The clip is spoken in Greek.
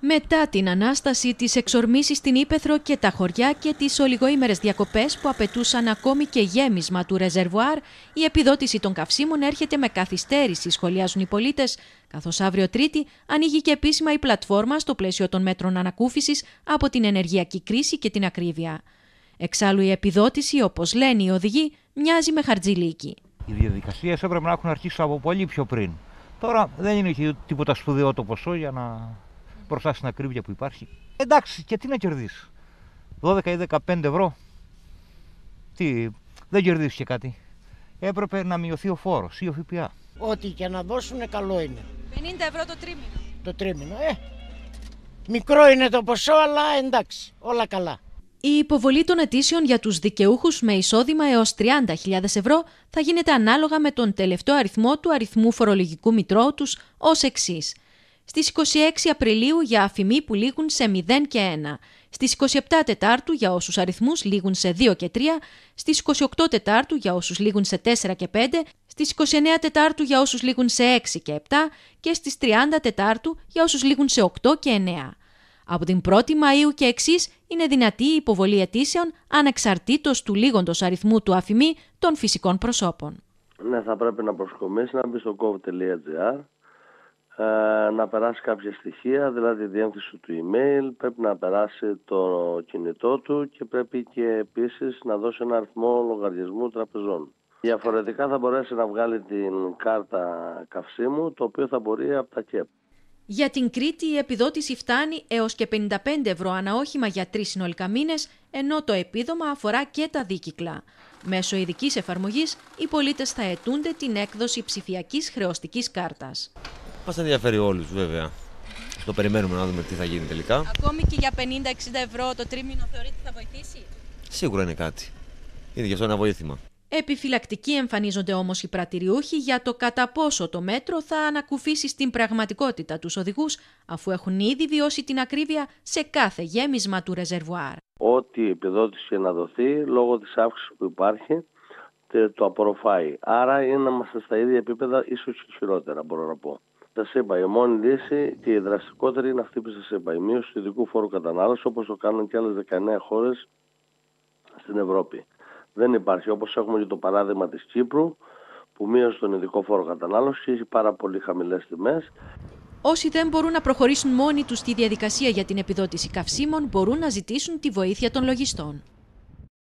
Μετά την Ανάσταση, τις εξορμήσεις στην Ήπεθρο και τα χωριά και τις ολιγοήμερες διακοπές που απαιτούσαν ακόμη και γέμισμα του ρεζερβουάρ, η επιδότηση των καυσίμων έρχεται με καθυστέρηση, σχολιάζουν οι πολίτες, καθώς αύριο Τρίτη ανοίγει και επίσημα η πλατφόρμα στο πλαίσιο των μέτρων ανακούφισης από την ενεργειακή κρίση και την ακρίβεια. Εξάλλου η επιδότηση, όπως λένε οι οδηγοί, μοιάζει με χαρτζηλίκι. Οι διαδικασίες έπρεπε να έχουν αρχίσει από πολύ πιο πριν. Τώρα δεν είναι τίποτα σπουδαίο το ποσό για να μπροστά στην ακρίβεια που υπάρχει. Εντάξει, και τι να κερδίσεις. 12 ή 15 ευρώ. Τι, δεν κερδίσεις και κάτι. Έπρεπε να μειωθεί ο φόρος ή ο ΦΠΑ. Ό,τι και να δώσουν καλό είναι. 50 ευρώ το τρίμηνο. Το τρίμηνο, ε. Μικρό είναι το ποσό, αλλά εντάξει, όλα καλά. Η υποβολή των αιτήσεων για τους δικαιούχους με εισόδημα έως 30.000 ευρώ θα γίνεται ανάλογα με τον τελευταίο αριθμό του αριθμού φορολογικού μητρώου τους ως εξής – στις 26 Απριλίου για αφημοί που λήγουν σε 0 και 1, στις 27 Τετάρτου για όσους αριθμούς λήγουν σε 2 και 3, στις 28 Τετάρτου για όσους λήγουν σε 4 και 5, στις 29 Τετάρτου για όσους λήγουν σε 6 και 7 και στις 30 Τετάρτου για όσους λήγουν σε 8 και 9. Από την 1η Μαΐου και εξής είναι δυνατή η υποβολή αιτήσεων ανεξαρτήτως του λίγοντος αριθμού του αφημί των φυσικών προσώπων. Ναι, θα πρέπει να προσκομίσει να μπει στο ε, να περάσει κάποια στοιχεία, δηλαδή η διεύθυνση του email, πρέπει να περάσει το κινητό του και πρέπει και επίσης να δώσει ένα αριθμό λογαριασμού τραπεζών. Διαφορετικά θα μπορέσει να βγάλει την κάρτα καυσίμου, το οποίο θα μπορεί από τα ΚΕΠ. Για την Κρήτη η επιδότηση φτάνει έως και 55 ευρώ αναόχημα για τρεις συνολικά μήνες, ενώ το επίδομα αφορά και τα δίκυκλα. Μέσω ειδικής εφαρμογής οι πολίτες θα αιτούνται την έκδοση ψηφιακής χρεωστικής κάρτας. Μας ενδιαφέρει όλους, βέβαια. Το περιμένουμε να δούμε τι θα γίνει τελικά. Ακόμη και για 50-60 ευρώ το τρίμηνο θεωρείτε θα βοηθήσει. Σίγουρα είναι κάτι. Είναι γι' αυτό ένα βοήθημα. Επιφυλακτικοί εμφανίζονται όμως οι πρατηριούχοι για το κατά πόσο το μέτρο θα ανακουφίσει στην πραγματικότητα τους οδηγούς, αφού έχουν ήδη βιώσει την ακρίβεια σε κάθε γέμισμα του ρεζερβουάρ. Ό,τι επιδότηση να δοθεί, λόγω της αύξησης που υπάρχει, το απορροφάει. Άρα είναι να είμαστε στα ίδια επίπεδα, ίσως και χειρότερα, μπορώ να πω σε είπα, Η μόνη λύση και η δραστικότερη είναι αυτή που σα είπα. Η μείωση του ειδικού φόρου κατανάλωσης όπως το κάνουν και άλλες 19 χώρες στην Ευρώπη. Δεν υπάρχει. Όπως έχουμε και το παράδειγμα της Κύπρου που μείωσε τον ειδικό φόρο κατανάλωσης και έχει πάρα πολύ χαμηλές τιμές. Όσοι δεν μπορούν να προχωρήσουν μόνοι τους στη διαδικασία για την επιδότηση καυσίμων μπορούν να ζητήσουν τη βοήθεια των λογιστών.